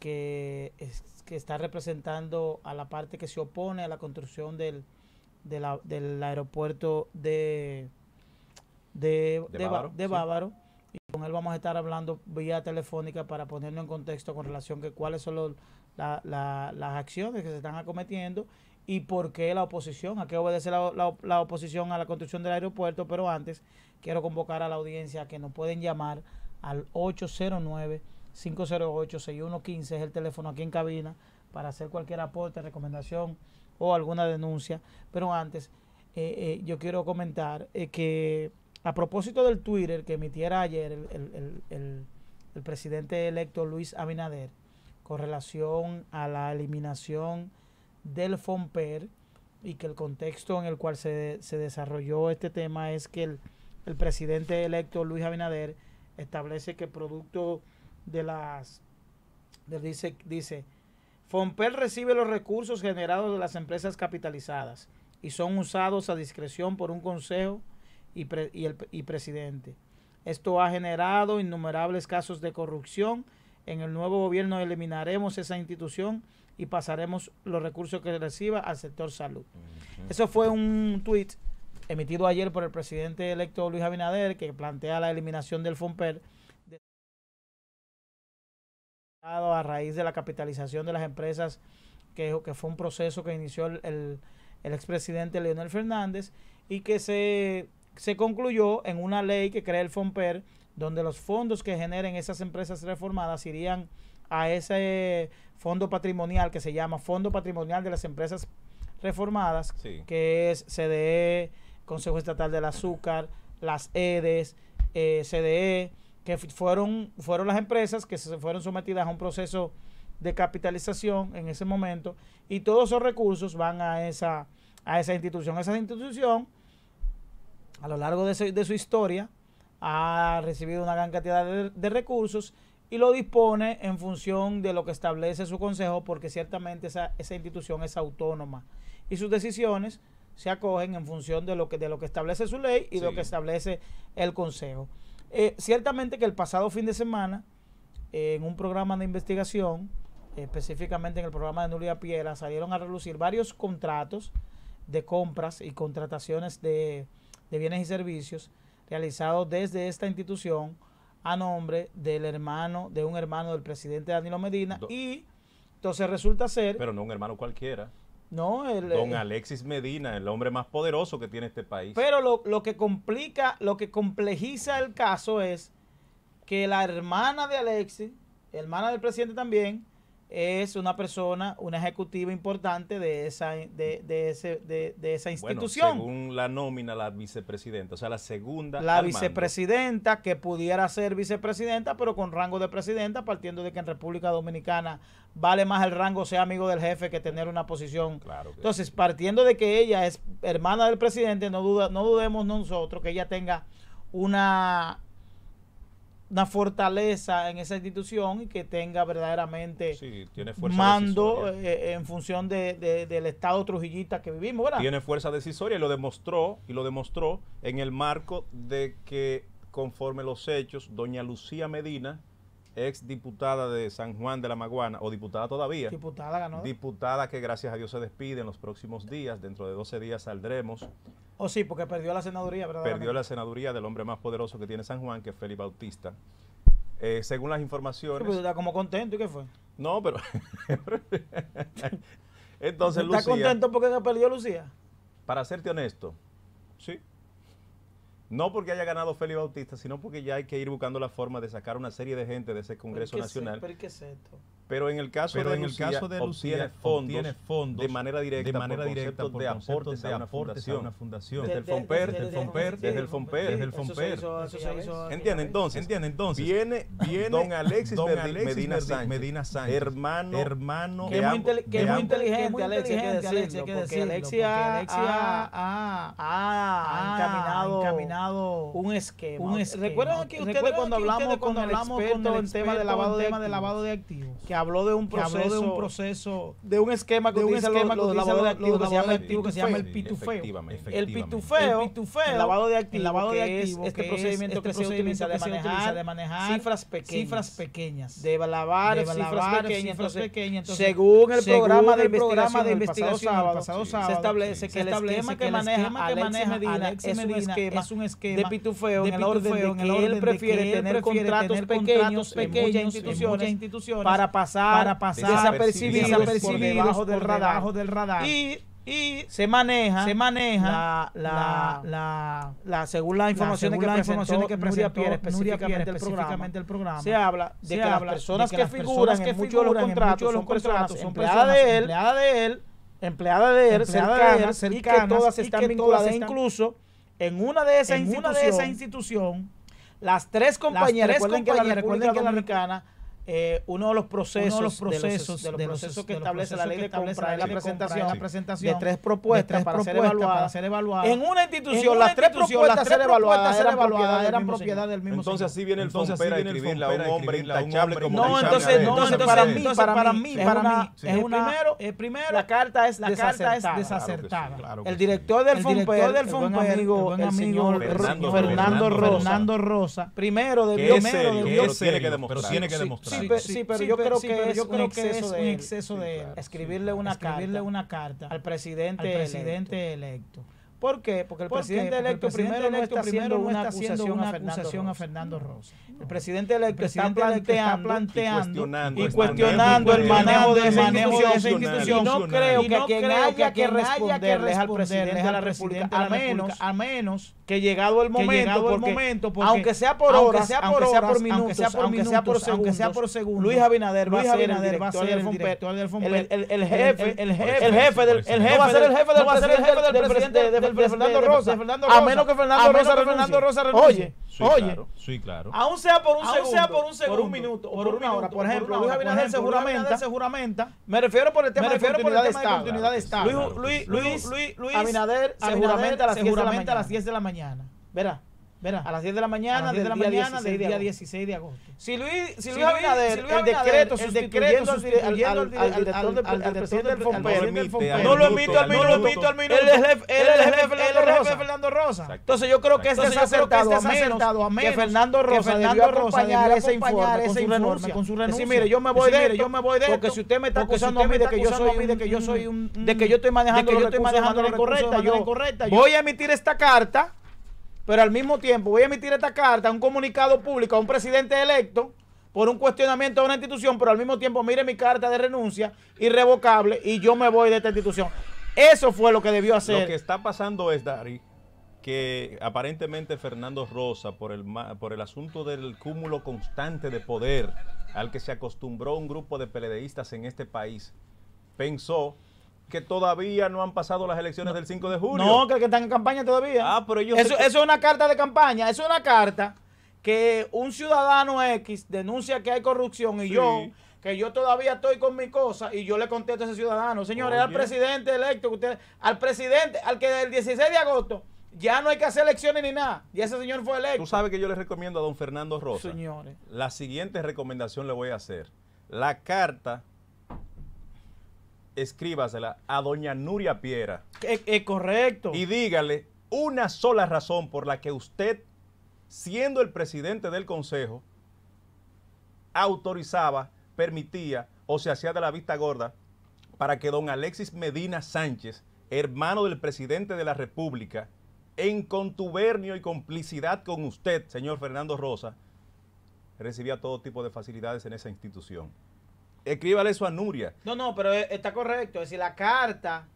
que, está representando a la parte que se opone a la construcción del, aeropuerto de, de, de, Bávaro. Y con él vamos a estar hablando vía telefónica para ponernos en contexto con relación que cuáles son las acciones que se están acometiendo y por qué la oposición, a qué obedece la, la, oposición a la construcción del aeropuerto, pero antes quiero convocar a la audiencia que nos pueden llamar al 809 508-6115 es el teléfono aquí en cabina para hacer cualquier aporte, recomendación o alguna denuncia. Pero antes, eh, eh, yo quiero comentar eh, que a propósito del Twitter que emitiera ayer el, presidente electo Luis Abinader con relación a la eliminación del FOMPER y que el contexto en el cual se, se desarrolló este tema es que el, presidente electo Luis Abinader establece que producto de las... dice, dice, recibe los recursos generados de las empresas capitalizadas y son usados a discreción por un consejo y, y, el, y presidente. Esto ha generado innumerables casos de corrupción. En el nuevo gobierno eliminaremos esa institución y pasaremos los recursos que reciba al sector salud. Eso fue un tweet emitido ayer por el presidente electo Luis Abinader que plantea la eliminación del FOMPER a raíz de la capitalización de las empresas, que, fue un proceso que inició el, expresidente Leonel Fernández y que se, concluyó en una ley que crea el FOMPER, donde los fondos que generen esas empresas reformadas irían a ese fondo patrimonial que se llama Fondo Patrimonial de las Empresas Reformadas, que es CDE, Consejo Estatal del Azúcar, las EDES, eh, CDE, que fueron, fueron las empresas que se fueron sometidas a un proceso de capitalización en ese momento y todos esos recursos van a esa, a esa institución. Esa institución, a lo largo de, su, historia, ha recibido una gran cantidad de, recursos y lo dispone en función de lo que establece su consejo, porque ciertamente esa, institución es autónoma y sus decisiones se acogen en función de lo que, de lo que establece su ley y lo que establece el consejo. Eh, ciertamente que el pasado fin de semana, eh, en un programa de investigación, específicamente en el programa de Nulia Piedra salieron a relucir varios contratos de compras y contrataciones de, bienes y servicios realizados desde esta institución a nombre del hermano, de un hermano del presidente Danilo Medina y entonces resulta ser... Pero no un hermano cualquiera. No, el, Don Alexis Medina, el hombre más poderoso que tiene este país. Pero lo, lo, que complica, lo que complejiza el caso es que la hermana de Alexis, hermana del presidente también, es una persona, una ejecutiva importante de esa, de, de ese, de, de esa institución. según la nómina, la vicepresidenta, o sea, la segunda. La vicepresidenta, que pudiera ser vicepresidenta, pero con rango de presidenta, partiendo de que en República Dominicana vale más el rango ser amigo del jefe que tener una posición. Claro Entonces, partiendo de que ella es hermana del presidente, no, duda, no dudemos nosotros que ella tenga una una fortaleza en esa institución y que tenga verdaderamente mando eh, eh, en función de, del estado trujillista que vivimos, ¿verdad? Tiene fuerza decisoria y lo demostró, y lo demostró en el marco de que conforme los hechos, doña Lucía Medina, ex diputada de San Juan de la Maguana, o diputada todavía. Diputada ganó. Diputada que gracias a Dios se despide en los próximos días. Dentro de 12 días saldremos. o oh, sí, porque perdió la senaduría, ¿verdad? Perdió la senaduría del hombre más poderoso que tiene San Juan, que es Felipe Bautista. Eh, según las informaciones. está como contento, ¿y qué fue? No, pero. Entonces, Lucía. ¿Está contento porque perdió Lucía? Para serte honesto, sí. No porque haya ganado Félix Bautista, sino porque ya hay que ir buscando la forma de sacar una serie de gente de ese Congreso Nacional. pero, en el caso de en Lucía, obtiene fondos, de manera directa, de manera por directa de aportes de a una fundación, desde el Fomper, desde el Fomper, desde el Fomper, Entiende entonces, entiende entonces. Viene viene Don Alexis, don Alexis Medina, Sánchez, Medina Sánchez, hermano, hermano que, es muy inteligente, Alexis, hay que decirlo, porque Alexis ha un esquema. Un esquema. Recuerdan que ustedes, cuando hablamos, cuando hablamos con el experto en tema de lavado de, de lavado de activos, que habló de un proceso. de un proceso. De un esquema que de un esquema los, de activos que, se llama el pitufeo. El pitufeo. El pitufeo. El lavado de activos. El lavado de activos. Este procedimiento que este se utiliza de manejar cifras pequeñas. Cifras pequeñas. De lavar cifras pequeñas. Entonces, según el programa de investigación del pasado sábado, se establece que el esquema que maneja Alex Medina es un esquema de pitufeo en el orden de que él prefiere tener contratos pequeños en muchas instituciones para pasar, a pasar desapercibidos, desapercibidos por del, radar. Y se maneja se maneja la, la, la, la según las informaciones que, Pierre, específicamente, el programa, se habla de que, las personas que, figuran en los contratos son, de él empleada de él empleada de él, cercanas, y que todas están incluso en una de esas instituciones esa institución las tres compañeras recuerden que la República eh, uno de los procesos, de los procesos, de los, de los procesos que de los establece procesos la ley de compra, es la presentación, la presentación de tres propuestas, de tres para, propuestas ser para, ser evaluadas. En una institución, en una las, tres propuestas, las tres propuestas, eran, propiedad, eran propiedad del mismo Entonces así viene el entonces, Fompera viene escribirla a un hombre intachable como No, entonces, entonces para mí, para mí, para mí, es una el primero la carta es la carta es desacertada. El director del Fomper, del amigo, el señor Fernando Rosa, primero debió, primero debió, pero tiene que demostrar sí, pero yo creo que es, yo creo que es un exceso de, escribirle, una carta, al presidente, al presidente electo ¿Por qué? Porque el presidente electo primero, no está haciendo una, acusación, acusación a Fernando Rosa. El presidente electo está, planteando, y cuestionando, el manejo de, la institución. esa institución. Y no creo que, haya, que, que al presidente de la República, a menos, a menos que llegado el momento, llegado el momento porque, aunque sea por horas, aunque sea por minutos, aunque sea por segundos, Luis Abinader va a ser el director del el jefe, el jefe del presidente del presidente pero Fernando este, Rosa. Fernando Rosa. A menos que Fernando, Rosa, Fernando Rosa Oye, oye. Claro, Aún sea por un, segundo, sea por un segundo, por un minuto, por, una hora. Por ejemplo, Luis Abinader se juramenta, Me refiero por el tema de continuidad de Estado. Luis Abinader se juramenta a las 10 de la mañana. Verá. Mira, A las 10 de la mañana, del la día mañana 16, día 16 de agosto. Si Luis, si Luis, si Abinader, el decreto, el decreto sustituyendo al, al, al, al director del FOMPER, no lo admito al minuto, no lo emite al minuto. Él es el jefe Fernando Rosa. Entonces yo creo que es desacertado, a menos que Fernando Rosa debió acompañar ese informe con su renuncia. mire, yo me voy de esto, yo me voy de porque si usted me está acusando a mí de que yo soy un de que yo estoy manejando los recursos yo estoy incorrecta, yo voy a emitir esta carta pero al mismo tiempo voy a emitir esta carta, un comunicado público a un presidente electo por un cuestionamiento a una institución, pero al mismo tiempo mire mi carta de renuncia irrevocable y yo me voy de esta institución. Eso fue lo que debió hacer. Lo que está pasando es, Dari, que aparentemente Fernando Rosa, por el, por el asunto del cúmulo constante de poder al que se acostumbró un grupo de peledeístas en este país, pensó que todavía no han pasado las elecciones del 5 de julio. No, que, están en campaña todavía. Ah, pero ellos... Eso, es una carta de campaña, eso es una carta que un ciudadano X denuncia que hay corrupción y yo que yo todavía estoy con mi cosa y yo le contesto a ese ciudadano, señores, al presidente electo, usted, al presidente, al que el 16 de agosto ya no hay que hacer elecciones ni nada, Y ese señor fue electo. Tú sabes que yo le recomiendo a don Fernando Rosa. Señores. La siguiente recomendación le voy a hacer. La carta escríbasela a doña Nuria Piera. Es correcto. Y dígale una sola razón por la que usted, siendo el presidente del Consejo, autorizaba, permitía o se hacía de la vista gorda para que don Alexis Medina Sánchez, hermano del presidente de la República, en contubernio y complicidad con usted, señor Fernando Rosa, recibía todo tipo de facilidades en esa institución escríbale eso a Nuria. No, no, pero eh, está correcto. Es decir, la carta,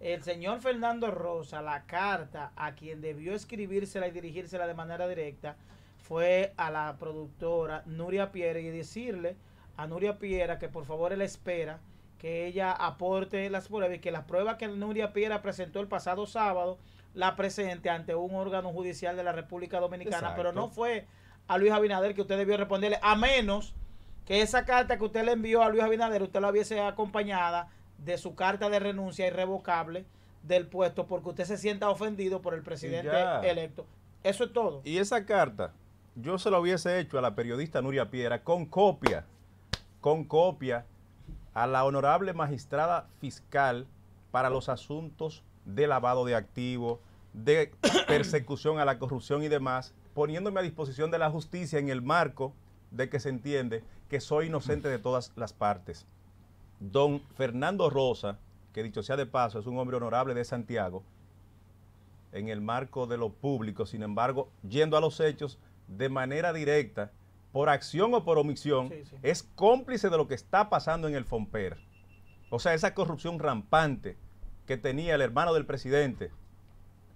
el señor Fernando Rosa, la carta a quien debió escribírsela y dirigírsela de manera directa fue a la productora Nuria Piera y decirle a Nuria Piera que por favor él espera que ella aporte las pruebas y que las pruebas que Nuria Piera presentó el pasado sábado la presente ante un órgano judicial de la República Dominicana, pero no fue a Luis Abinader que usted debió responderle, a menos que esa carta que usted le envió a Luis Abinader, usted la hubiese acompañada de su carta de renuncia irrevocable del puesto porque usted se sienta ofendido por el presidente electo. Eso es todo. Y esa carta yo se la hubiese hecho a la periodista Nuria Piedra con copia, con copia a la honorable magistrada fiscal para los asuntos de lavado de activos, de persecución a la corrupción y demás, poniéndome a disposición de la justicia en el marco de que se entiende que soy inocente de todas las partes. Don Fernando Rosa, que dicho sea de paso, es un hombre honorable de Santiago, en el marco de lo público, sin embargo, yendo a los hechos de manera directa, por acción o por omisión, es cómplice de lo que está pasando en el FOMPER. O sea, esa corrupción rampante que tenía el hermano del presidente,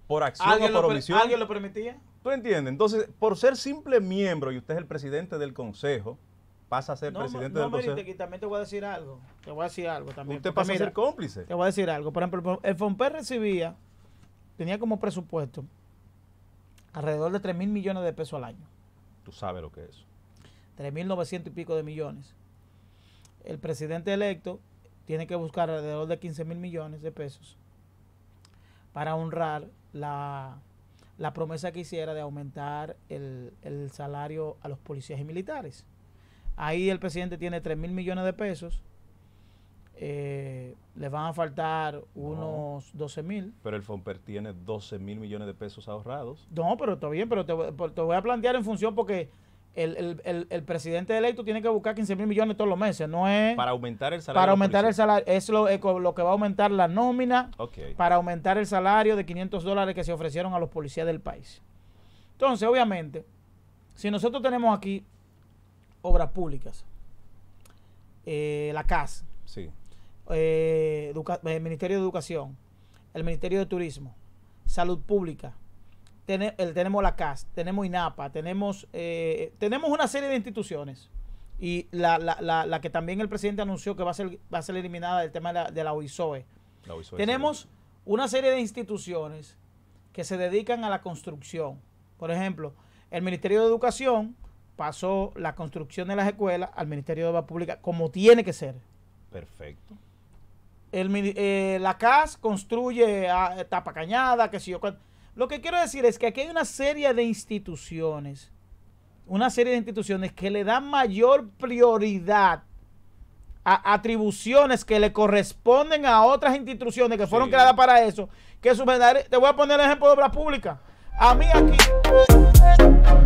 por acción o por omisión. ¿Alguien lo permitía? ¿Tú entiendes? Entonces, por ser simple miembro, y usted es el presidente del consejo, pasa a ser presidente del Consejo. también te voy a decir algo. Te voy a decir algo también. Usted pasa ser cómplice. Te voy a decir algo. Por ejemplo, el FOMPER recibía, tenía como presupuesto alrededor de 3 mil millones de pesos al año. Tú sabes lo que es. mil 3 900 y pico de millones. El presidente electo tiene que buscar alrededor de 15 mil millones de pesos para honrar la, promesa que hiciera de aumentar el salario a los policías y militares. Ahí el presidente tiene 3 mil millones de pesos. Eh, le van a faltar unos 12 mil. Pero el FOMPER tiene 12 mil millones de pesos ahorrados. No, pero está bien, pero te, voy a plantear en función porque el, el, el, presidente electo tiene que buscar 15 mil millones todos los meses, no es... Para aumentar el salario. Para aumentar el salario, es lo, que va a aumentar la nómina, para aumentar el salario de 500 dólares que se ofrecieron a los policías del país. Entonces, obviamente, si nosotros tenemos aquí obras públicas, eh, la CAS, sí. Eh, el Ministerio de Educación, el Ministerio de Turismo, Salud Pública, el, tenemos la CAS, tenemos INAPA, tenemos, eh, tenemos una serie de instituciones y la, que también el presidente anunció que va a ser, va a ser eliminada del tema de la, de la OISOE. tenemos una serie de instituciones que se dedican a la construcción. Por ejemplo, el Ministerio de Educación pasó la construcción de las escuelas al Ministerio de Obras Públicas, como tiene que ser. Perfecto. Eh, la CAS construye a, ah, tapa cañada, que si yo... Lo que quiero decir es que aquí hay una serie de instituciones, una serie de instituciones que le dan mayor prioridad a atribuciones que le corresponden a otras instituciones que fueron creadas para eso, que su Te voy a poner el ejemplo de obra pública. A mí aquí...